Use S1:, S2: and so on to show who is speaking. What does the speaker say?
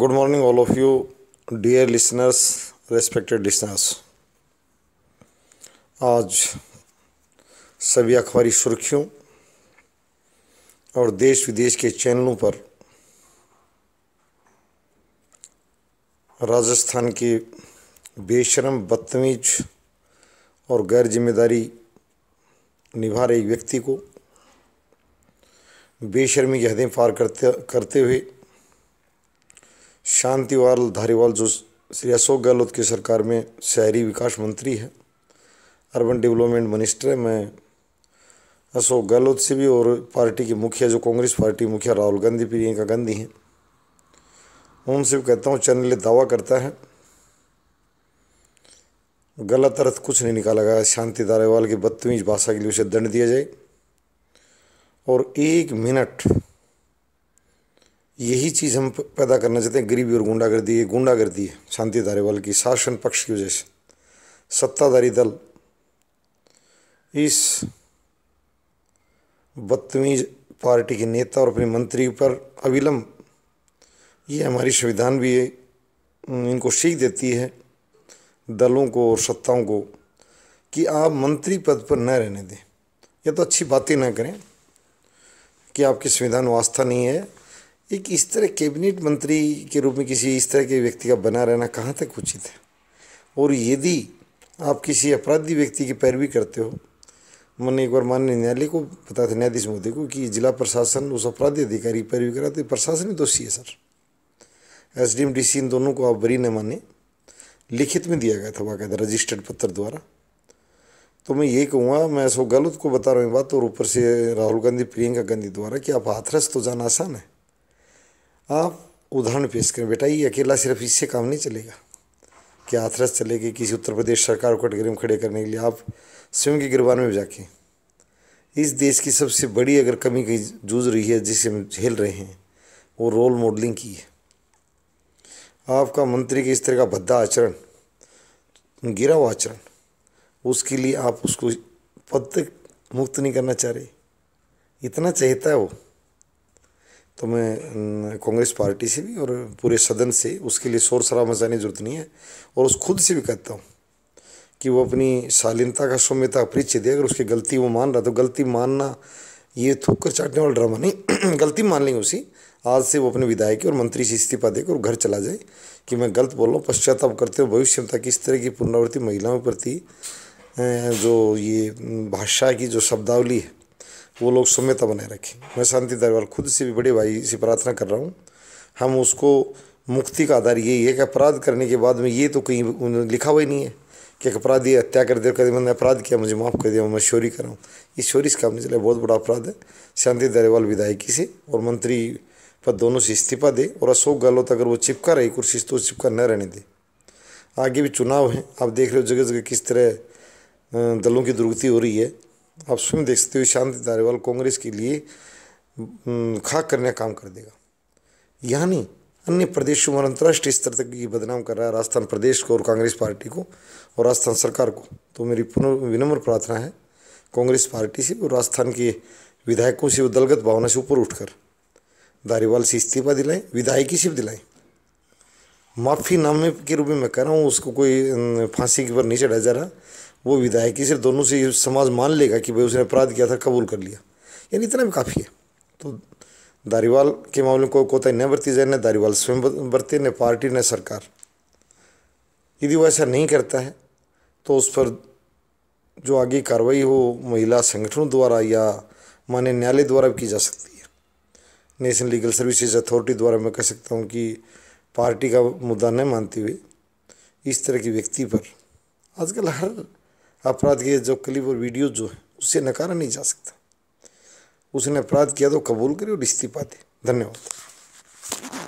S1: good morning all of you dear listeners respected listeners आज सभी अखबारी सुर्खियों और देश विदेश के चैनलों पर राजस्थान के बेशरम बदतमीज और गैर जिम्मेदारी निभा रहे व्यक्ति को बेशर्मी की हदें पार करते करते हुए शांतिवाल धारीवाल जो श्री अशोक गहलोत की सरकार में शहरी विकास मंत्री है अर्बन डेवलपमेंट मिनिस्टर है मैं अशोक गहलोत से भी और पार्टी के मुखिया जो कांग्रेस पार्टी मुखिया राहुल गांधी प्रियंका गांधी हैं उनसे भी कहता हूँ चैनल दावा करता है गलत अर्थ कुछ नहीं निकाला गया शांति धारीवाल की बदतमीज भाषा के लिए उसे दंड दिया जाए और एक मिनट यही चीज़ हम पैदा करना चाहते हैं गरीबी और गुंडागर्दी ये गुंडागर्दी है शांति धारेवाल की शासन पक्ष की वजह से सत्ताधारी दल इस बदतमीज पार्टी के नेता और अपने मंत्री पर अविलंब ये हमारी संविधान भी है इनको सीख देती है दलों को और सत्ताओं को कि आप मंत्री पद पर न रहने दें या तो अच्छी बातें ना करें कि आपकी संविधान वास्ता नहीं है एक इस तरह कैबिनेट मंत्री के रूप में किसी इस तरह के व्यक्ति का बना रहना कहाँ तक उचित है और यदि आप किसी अपराधी व्यक्ति की पैरवी करते हो मैंने एक बार माननीय न्यायालय को बताया था न्यायाधीश मोदी को कि जिला प्रशासन उस अपराधी अधिकारी पैरवी करा तो प्रशासन ही दोषी है sir S D M D C इन दोनों को आप बरी न माने लिखित में दिया गया था बाकायदा रजिस्टर्ड पत्र द्वारा तो मैं ये कहूँगा मैं सो गलत को बता रहा हूँ बात और ऊपर से राहुल गांधी प्रियंका गांधी द्वारा कि आप हाथरस तो जाना आसान है आप उदाहरण पेश करें बेटा ये अकेला सिर्फ इससे काम नहीं चलेगा कि आथरस चलेगी किसी उत्तर प्रदेश सरकार को कटघरे में खड़े करने के लिए आप स्वयं के गिरबान में जाके इस देश की सबसे बड़ी अगर कमी कहीं जूझ रही है जिसे हम झेल रहे हैं वो रोल मॉडलिंग की है आपका मंत्री के इस तरह का भद्दा आचरण गिरा हुआ आचरण उसके लिए आप उसको पद तक मुक्त नहीं करना चाह रहे इतना चाहता है वो तो मैं कांग्रेस पार्टी से भी और पूरे सदन से उसके लिए शोर शराब मचाने की जरूरत नहीं है और उस खुद से भी कहता हूँ कि वो अपनी शालीनता का सौम्यता परिचय दे अगर उसकी गलती वो मान रहा तो गलती मानना ये थूक कर चाटने वाला ड्रामा नहीं गलती मान लेंगे उसी आज से वो अपने विधायक और मंत्री से इस्तीफा देकर घर चला जाए कि मैं गलत बोल रहा हूँ पश्चाताप करते हुए भविष्य में ताकि इस तरह की पुनरावृत्ति महिलाओं के प्रति जो ये भाषा की जो शब्दावली है वो लोग सुम्यता बनाए रखें मैं शांति दरबार खुद से भी बड़े भाई से प्रार्थना कर रहा हूँ हम उसको मुक्ति का आधार यही है कि अपराध करने के बाद में ये तो कहीं उन्होंने लिखा हुआ ही नहीं है कि एक अपराधी हत्या कर दिया कर मैंने अपराध किया मुझे माफ़ कर दिया मैं शोरी कर रहा हूँ ये शोरी इसका मुझे बहुत बड़ा अपराध है शांति दारेवाल विधायकी से और मंत्री पर दोनों से इस्तीफा दे और अशोक गहलोत अगर वो चिपका रही कुर्सी तो चिपका न रहने दे आगे भी चुनाव हैं आप देख रहे हो जगह जगह किस तरह दलों की दुर्गति हो रही है आप स्वयं देख सकते हो शांति धारीवाल कांग्रेस के लिए खाक करने का काम कर देगा यानी अन्य प्रदेशों में अंतर्राष्ट्रीय स्तर तक ये बदनाम कर रहा है राजस्थान प्रदेश को और कांग्रेस पार्टी को और राजस्थान सरकार को तो मेरी पुनः विनम्र प्रार्थना है कांग्रेस पार्टी से और राजस्थान के विधायकों से वो दलगत भावना से ऊपर उठकर धारीवाल से इस्तीफा दिलाएं विधायकी से दिलाएं माफ़ी नामे के रूप में मैं कह रहा हूँ उसको कोई फांसी के ऊपर नहीं चढ़ाया जा रहा वो ही सिर्फ दोनों से समाज मान लेगा कि भाई उसने अपराध किया था कबूल कर लिया यानी इतना भी काफ़ी है तो दारीवाल के मामले में कोई कोताही न बरती जाए न दारीवाल स्वयं बरते न पार्टी न सरकार यदि वो ऐसा नहीं करता है तो उस पर जो आगे कार्रवाई हो महिला संगठनों द्वारा या मान्य न्यायालय द्वारा भी की जा सकती है नेशनल लीगल सर्विसेज अथॉरिटी द्वारा मैं कह सकता हूँ कि पार्टी का मुद्दा न मानते हुए इस तरह के व्यक्ति पर आजकल हर अपराध के जो क्लिप और वीडियो जो है उससे नकारा नहीं जा सकता उसने अपराध किया तो कबूल करे और इस्तीफा दे धन्यवाद